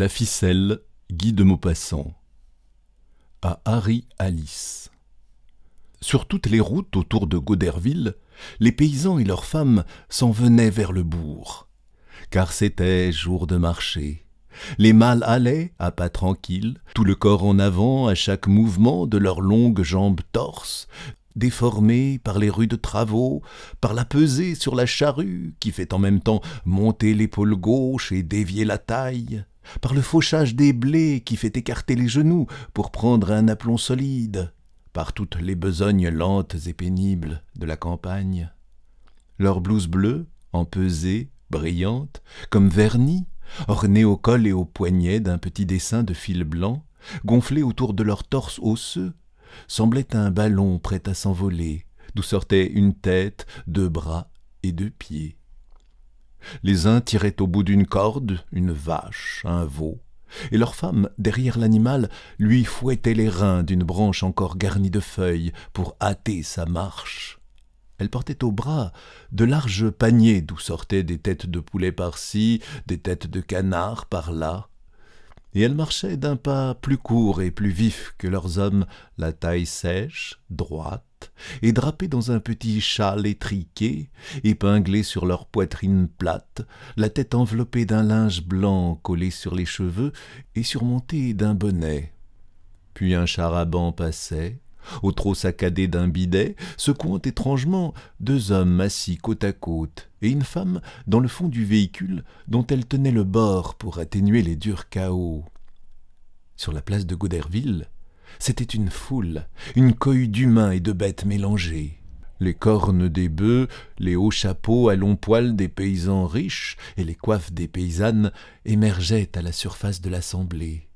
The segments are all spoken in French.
La ficelle, Guy de Maupassant. À Harry Alice. Sur toutes les routes autour de Goderville, les paysans et leurs femmes s'en venaient vers le bourg. Car c'était jour de marché. Les mâles allaient, à pas tranquilles, tout le corps en avant à chaque mouvement de leurs longues jambes torses, déformées par les rudes travaux, par la pesée sur la charrue qui fait en même temps monter l'épaule gauche et dévier la taille, par le fauchage des blés qui fait écarter les genoux pour prendre un aplomb solide, par toutes les besognes lentes et pénibles de la campagne. Leurs blouses bleues, empesées, brillantes, comme vernis, ornées au col et au poignets d'un petit dessin de fil blanc, gonflées autour de leur torse osseux, semblait un ballon prêt à s'envoler, d'où sortaient une tête, deux bras et deux pieds. Les uns tiraient au bout d'une corde une vache, un veau, et leurs femmes, derrière l'animal, lui fouettaient les reins d'une branche encore garnie de feuilles pour hâter sa marche. Elles portaient au bras de larges paniers d'où sortaient des têtes de poulet par-ci, des têtes de canard par-là, et elles marchaient d'un pas plus court et plus vif que leurs hommes, la taille sèche, droite, et drapés dans un petit châle étriqué, épinglés sur leur poitrine plate, la tête enveloppée d'un linge blanc collé sur les cheveux et surmontée d'un bonnet. Puis un charaban passait, au trot saccadé d'un bidet, secouant étrangement deux hommes assis côte à côte et une femme dans le fond du véhicule dont elle tenait le bord pour atténuer les durs chaos. Sur la place de Goderville, c'était une foule, une cohue d'humains et de bêtes mélangées. Les cornes des bœufs, les hauts chapeaux à longs poils des paysans riches et les coiffes des paysannes émergeaient à la surface de l'assemblée.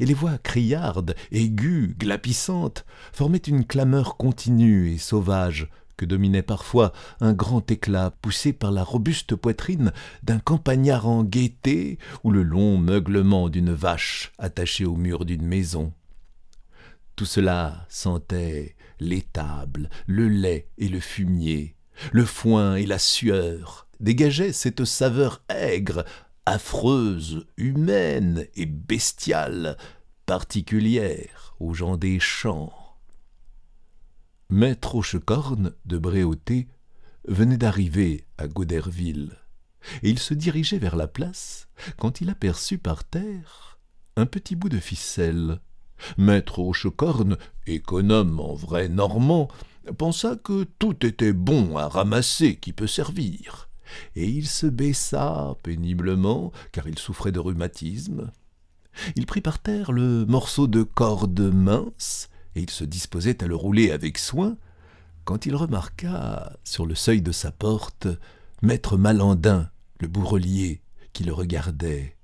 Et les voix criardes, aiguës, glapissantes, formaient une clameur continue et sauvage que dominait parfois un grand éclat poussé par la robuste poitrine d'un campagnard en gaieté ou le long meuglement d'une vache attachée au mur d'une maison. Tout cela sentait l'étable, le lait et le fumier, le foin et la sueur, dégageait cette saveur aigre, affreuse, humaine et bestiale, particulière aux gens des champs. Maître Hochecorne de Bréauté venait d'arriver à Goderville, et il se dirigeait vers la place quand il aperçut par terre un petit bout de ficelle Maître Hochecorne, économe en vrai normand, pensa que tout était bon à ramasser qui peut servir, et il se baissa péniblement, car il souffrait de rhumatisme. Il prit par terre le morceau de corde mince, et il se disposait à le rouler avec soin, quand il remarqua, sur le seuil de sa porte, maître Malandin, le bourrelier, qui le regardait.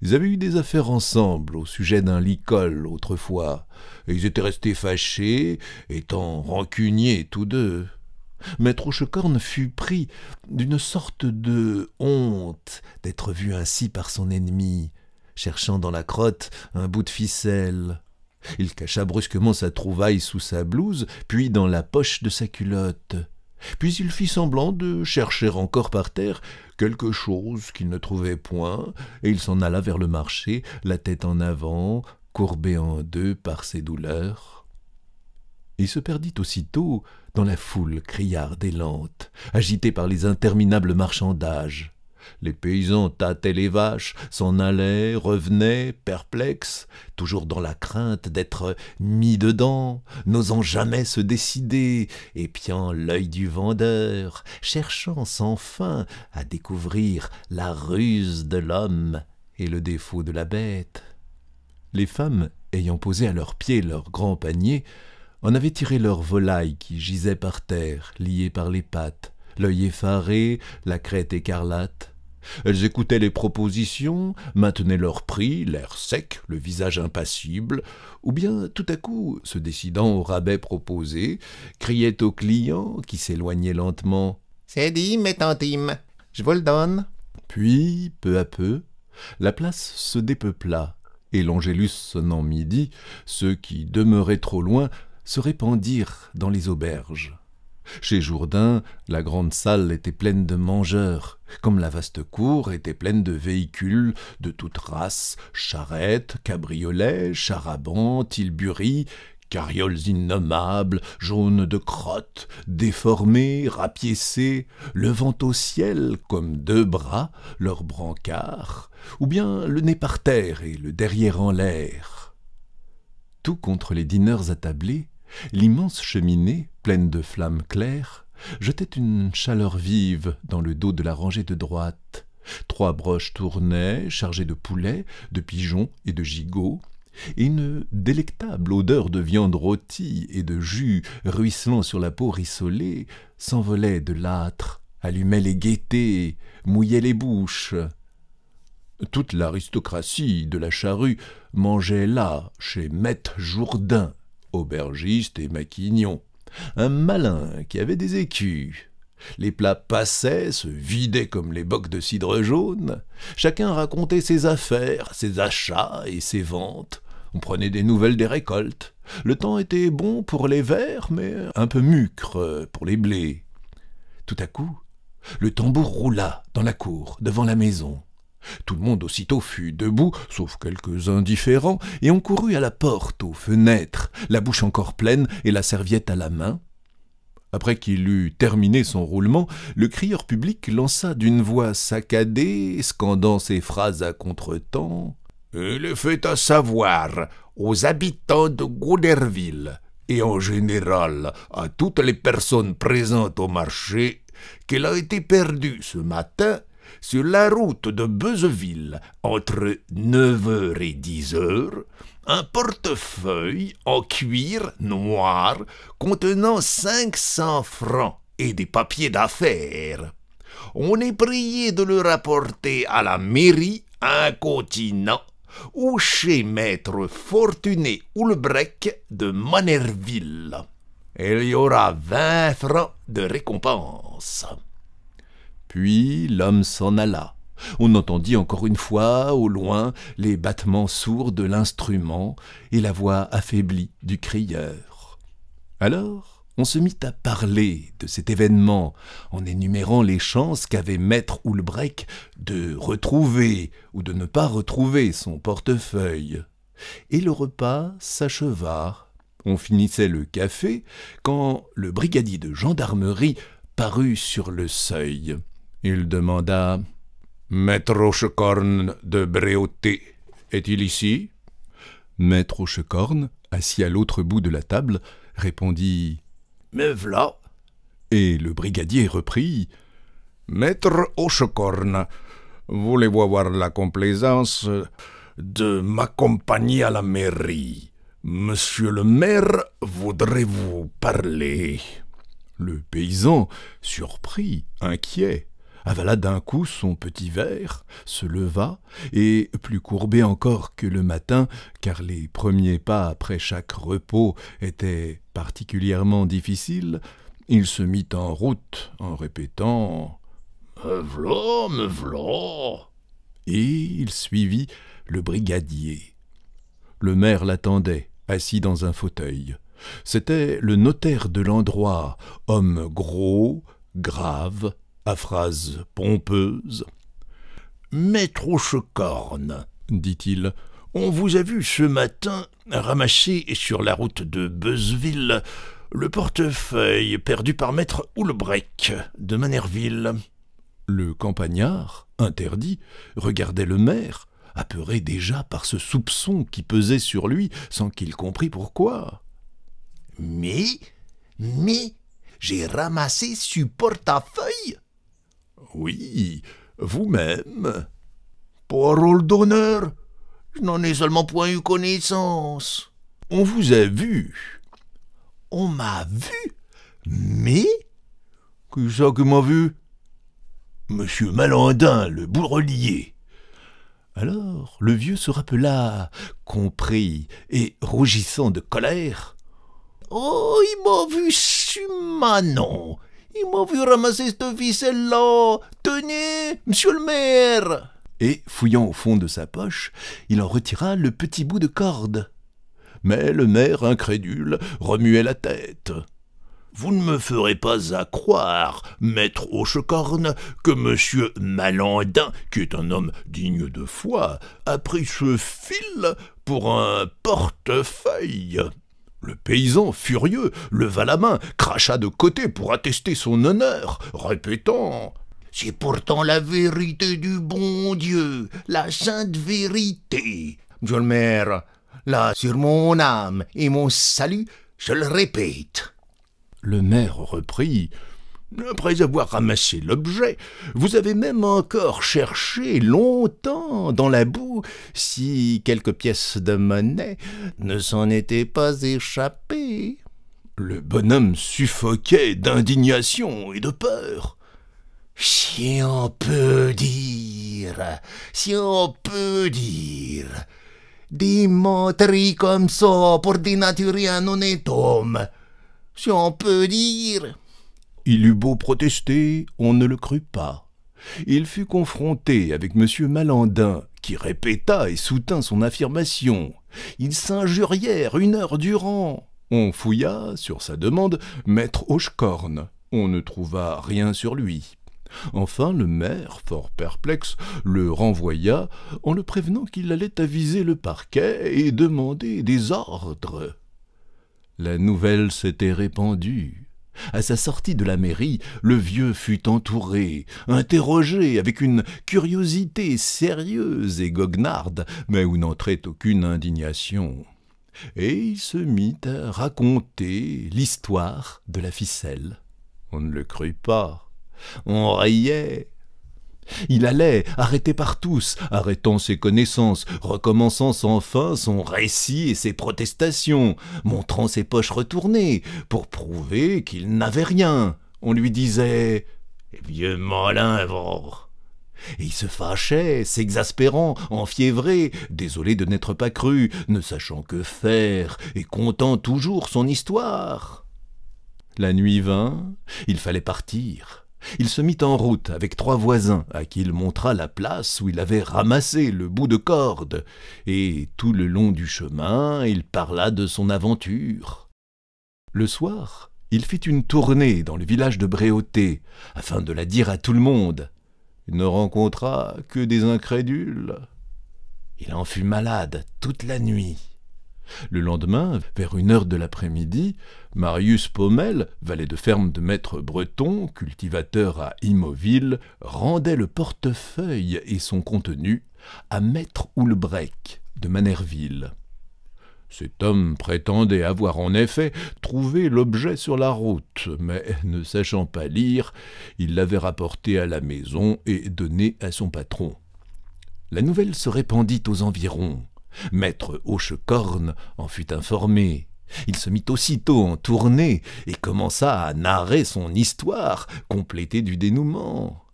Ils avaient eu des affaires ensemble au sujet d'un licol autrefois, et ils étaient restés fâchés, étant rancuniers tous deux. Maître Hochecorne fut pris d'une sorte de honte d'être vu ainsi par son ennemi, cherchant dans la crotte un bout de ficelle. Il cacha brusquement sa trouvaille sous sa blouse, puis dans la poche de sa culotte. Puis il fit semblant de chercher encore par terre quelque chose qu'il ne trouvait point, et il s'en alla vers le marché, la tête en avant, courbé en deux par ses douleurs. Il se perdit aussitôt dans la foule criarde et lente, agitée par les interminables marchandages. Les paysans tâtaient les vaches, s'en allaient, revenaient, perplexes, toujours dans la crainte d'être mis dedans, n'osant jamais se décider, épiant l'œil du vendeur, cherchant sans fin à découvrir la ruse de l'homme et le défaut de la bête. Les femmes, ayant posé à leurs pieds leur grand panier, en avaient tiré leurs volailles qui gisaient par terre, liées par les pattes, l'œil effaré, la crête écarlate. Elles écoutaient les propositions, maintenaient leur prix, l'air sec, le visage impassible, ou bien tout à coup, se décidant au rabais proposé, criaient au client qui s'éloignait lentement C'est dit, mes tantimes, je vous le donne. Puis, peu à peu, la place se dépeupla, et l'Angélus sonnant midi, ceux qui demeuraient trop loin se répandirent dans les auberges. Chez Jourdain, la grande salle était pleine de mangeurs, comme la vaste cour était pleine de véhicules de toutes races, charrettes, cabriolets, charabans, tilburies, carrioles innommables, jaunes de crotte, déformées, rapiécées, levant au ciel comme deux bras leurs brancards, ou bien le nez par terre et le derrière en l'air. Tout contre les dîneurs attablés, l'immense cheminée, pleine de flammes claires, jetait une chaleur vive dans le dos de la rangée de droite. Trois broches tournaient, chargées de poulets, de pigeons et de gigots, et une délectable odeur de viande rôtie et de jus ruisselant sur la peau rissolée s'envolait de l'âtre, allumait les gaietés, mouillait les bouches. Toute l'aristocratie de la charrue mangeait là, chez Maître Jourdain, aubergiste et maquignon. Un malin qui avait des écus. Les plats passaient, se vidaient comme les bocs de cidre jaune. Chacun racontait ses affaires, ses achats et ses ventes. On prenait des nouvelles des récoltes. Le temps était bon pour les vers, mais un peu mucre pour les blés. Tout à coup, le tambour roula dans la cour, devant la maison. Tout le monde aussitôt fut debout, sauf quelques indifférents, et on courut à la porte, aux fenêtres, la bouche encore pleine et la serviette à la main. Après qu'il eut terminé son roulement, le crieur public lança d'une voix saccadée, scandant ses phrases à contretemps. Il fait à savoir aux habitants de Gouderville et en général à toutes les personnes présentes au marché qu'elle a été perdue ce matin sur la route de Beuzeville, entre 9 heures et 10 heures un portefeuille en cuir noir contenant 500 francs et des papiers d'affaires. On est prié de le rapporter à la mairie incontinent ou chez maître Fortuné Houlbrec de Manerville. Il y aura vingt francs de récompense. Puis l'homme s'en alla. On entendit encore une fois, au loin, les battements sourds de l'instrument et la voix affaiblie du crieur. Alors, on se mit à parler de cet événement, en énumérant les chances qu'avait maître Houlbrecht de retrouver ou de ne pas retrouver son portefeuille. Et le repas s'acheva. On finissait le café quand le brigadier de gendarmerie parut sur le seuil. Il demanda Maître hochecorne de Bréauté est-il ici Maître hochecorne assis à l'autre bout de la table, répondit Me v'là Et le brigadier reprit Maître hochecorne voulez-vous avoir la complaisance de m'accompagner à la mairie Monsieur le maire voudrait vous parler. Le paysan, surpris, inquiet, avala d'un coup son petit verre, se leva, et, plus courbé encore que le matin, car les premiers pas après chaque repos étaient particulièrement difficiles, il se mit en route en répétant Me v'là, me v'là Et il suivit le brigadier. Le maire l'attendait, assis dans un fauteuil. C'était le notaire de l'endroit, homme gros, grave, à phrase pompeuse. « Maître Hochecorne, dit-il, on vous a vu ce matin ramasser sur la route de Beuzeville le portefeuille perdu par maître Houlbrec de Manerville. Le campagnard, interdit, regardait le maire, apeuré déjà par ce soupçon qui pesait sur lui sans qu'il comprît pourquoi. Mais, mais, j'ai ramassé ce portefeuille oui, vous-même. Parole d'honneur, je n'en ai seulement point eu connaissance. On vous a vu. On m'a vu Mais Qui ça qui m'a vu Monsieur Malandin, le bourrelier. Alors le vieux se rappela, compris, et rougissant de colère. Oh, il m'a vu, Sumanon ils m'ont vu ramasser cette ficelle-là Tenez, monsieur le maire Et, fouillant au fond de sa poche, il en retira le petit bout de corde. Mais le maire, incrédule, remuait la tête. Vous ne me ferez pas à croire, maître Hochecorne, que monsieur Malandin, qui est un homme digne de foi, a pris ce fil pour un portefeuille. Le paysan, furieux, leva la main, cracha de côté pour attester son honneur, répétant C'est pourtant la vérité du bon Dieu, la sainte vérité. Monsieur le maire, là, sur mon âme et mon salut, je le répète. Le maire reprit après avoir ramassé l'objet, vous avez même encore cherché longtemps dans la boue si quelques pièces de monnaie ne s'en étaient pas échappées. Le bonhomme suffoquait d'indignation et de peur. Si on peut dire, si on peut dire, des menteries comme ça pour dénaturer un honnête homme, si on peut dire. Il eut beau protester, on ne le crut pas. Il fut confronté avec M. Malandin, qui répéta et soutint son affirmation. Ils s'injurièrent une heure durant. On fouilla, sur sa demande, maître Hochecorne. On ne trouva rien sur lui. Enfin, le maire, fort perplexe, le renvoya en le prévenant qu'il allait aviser le parquet et demander des ordres. La nouvelle s'était répandue. À sa sortie de la mairie, le vieux fut entouré, interrogé avec une curiosité sérieuse et goguenarde, mais où n'entrait aucune indignation. Et il se mit à raconter l'histoire de la ficelle. On ne le crut pas. On riait. Il allait, arrêté par tous, arrêtant ses connaissances, recommençant sans fin son récit et ses protestations, montrant ses poches retournées, pour prouver qu'il n'avait rien. On lui disait eh Vieux malin, et il se fâchait, s'exaspérant, enfiévré, désolé de n'être pas cru, ne sachant que faire, et contant toujours son histoire. La nuit vint, il fallait partir. Il se mit en route avec trois voisins, à qui il montra la place où il avait ramassé le bout de corde, et tout le long du chemin il parla de son aventure. Le soir, il fit une tournée dans le village de Bréauté, afin de la dire à tout le monde. Il ne rencontra que des incrédules. Il en fut malade toute la nuit. Le lendemain, vers une heure de l'après-midi, Marius Pommel, valet de ferme de maître Breton, cultivateur à Immoville, rendait le portefeuille et son contenu à maître Houlbrec de Manerville. Cet homme prétendait avoir en effet trouvé l'objet sur la route, mais ne sachant pas lire, il l'avait rapporté à la maison et donné à son patron. La nouvelle se répandit aux environs. Maître Hochecorne en fut informé. Il se mit aussitôt en tournée et commença à narrer son histoire, complétée du dénouement.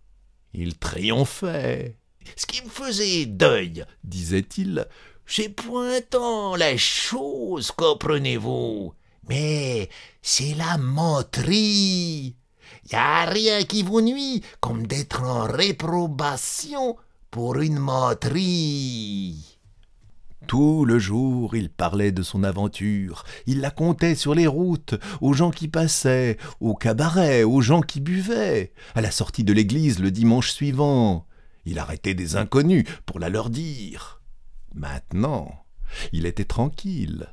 Il triomphait. Ce qui me faisait deuil, disait-il, c'est point la chose, comprenez-vous, mais c'est la menterie. Y a rien qui vous nuit comme d'être en réprobation pour une menterie. Tout le jour, il parlait de son aventure, il la comptait sur les routes, aux gens qui passaient, au cabaret, aux gens qui buvaient, à la sortie de l'église le dimanche suivant. Il arrêtait des inconnus pour la leur dire. Maintenant, il était tranquille.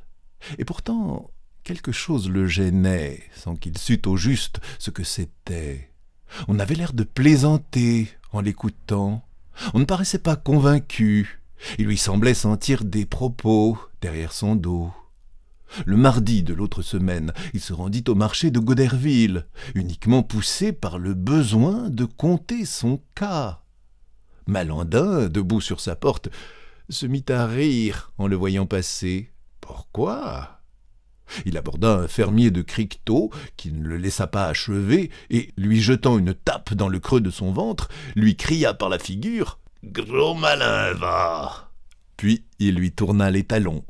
Et pourtant, quelque chose le gênait, sans qu'il sût au juste ce que c'était. On avait l'air de plaisanter en l'écoutant. On ne paraissait pas convaincu. Il lui semblait sentir des propos derrière son dos. Le mardi de l'autre semaine, il se rendit au marché de Goderville, uniquement poussé par le besoin de compter son cas. Malandin, debout sur sa porte, se mit à rire en le voyant passer. Pourquoi Il aborda un fermier de Cricteau, qui ne le laissa pas achever, et, lui jetant une tape dans le creux de son ventre, lui cria par la figure Gros malin, va Puis il lui tourna les talons.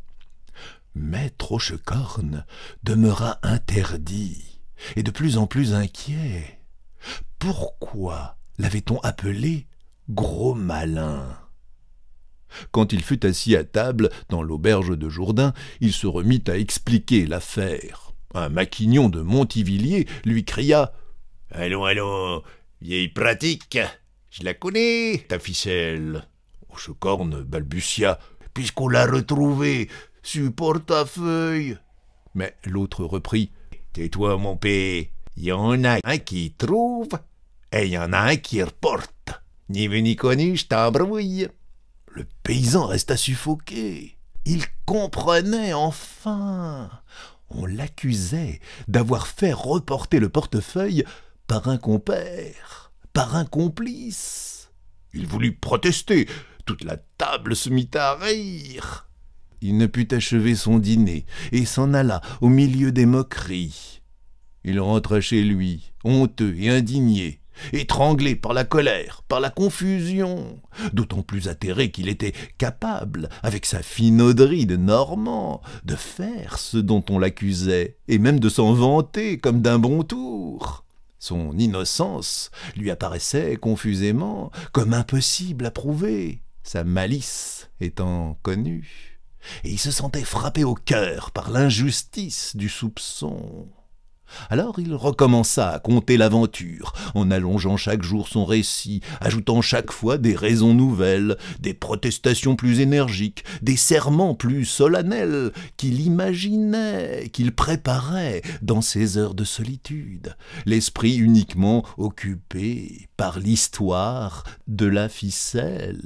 Maître Hochecorne demeura interdit et de plus en plus inquiet. Pourquoi l'avait-on appelé Gros malin quand il fut assis à table dans l'auberge de Jourdain, il se remit à expliquer l'affaire. Un maquignon de Montivilliers lui cria Allons, allons, vieille pratique je la connais, ta ficelle. Ochecorne oh, balbutia. Puisqu'on l'a retrouvée, supporte ta feuille. Mais l'autre reprit. Tais-toi, mon père. Il y en a un qui trouve et il y en a un qui reporte. Ni vu ni connu, je t'embrouille. Le paysan resta suffoqué. Il comprenait enfin. On l'accusait d'avoir fait reporter le portefeuille par un compère par un complice. Il voulut protester. Toute la table se mit à rire. Il ne put achever son dîner et s'en alla au milieu des moqueries. Il rentra chez lui, honteux et indigné, étranglé par la colère, par la confusion, d'autant plus atterré qu'il était capable, avec sa finauderie de Normand, de faire ce dont on l'accusait, et même de s'en vanter comme d'un bon tour. Son innocence lui apparaissait confusément comme impossible à prouver, sa malice étant connue, et il se sentait frappé au cœur par l'injustice du soupçon. Alors il recommença à conter l'aventure, en allongeant chaque jour son récit, ajoutant chaque fois des raisons nouvelles, des protestations plus énergiques, des serments plus solennels qu'il imaginait, qu'il préparait dans ses heures de solitude, l'esprit uniquement occupé par l'histoire de la ficelle.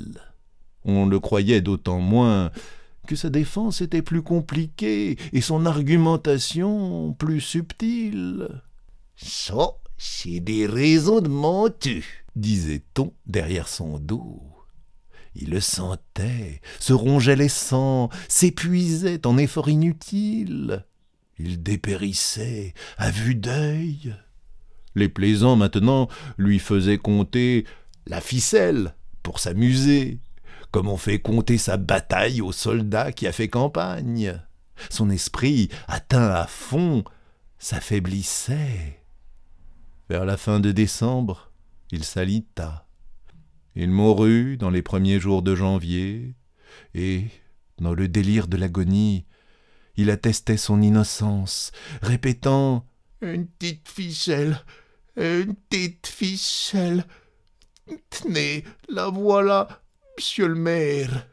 On le croyait d'autant moins que sa défense était plus compliquée et son argumentation plus subtile. Ça, c'est des raisons de disait-on derrière son dos. Il le sentait, se rongeait les sangs, s'épuisait en efforts inutiles. Il dépérissait à vue d'œil. Les plaisants maintenant lui faisaient compter la ficelle pour s'amuser comme on fait compter sa bataille au soldat qui a fait campagne. Son esprit, atteint à fond, s'affaiblissait. Vers la fin de décembre, il s'alita. Il mourut dans les premiers jours de janvier, et, dans le délire de l'agonie, il attestait son innocence, répétant Une petite fichelle, une petite fichelle, Tenez, la voilà, Monsieur le maire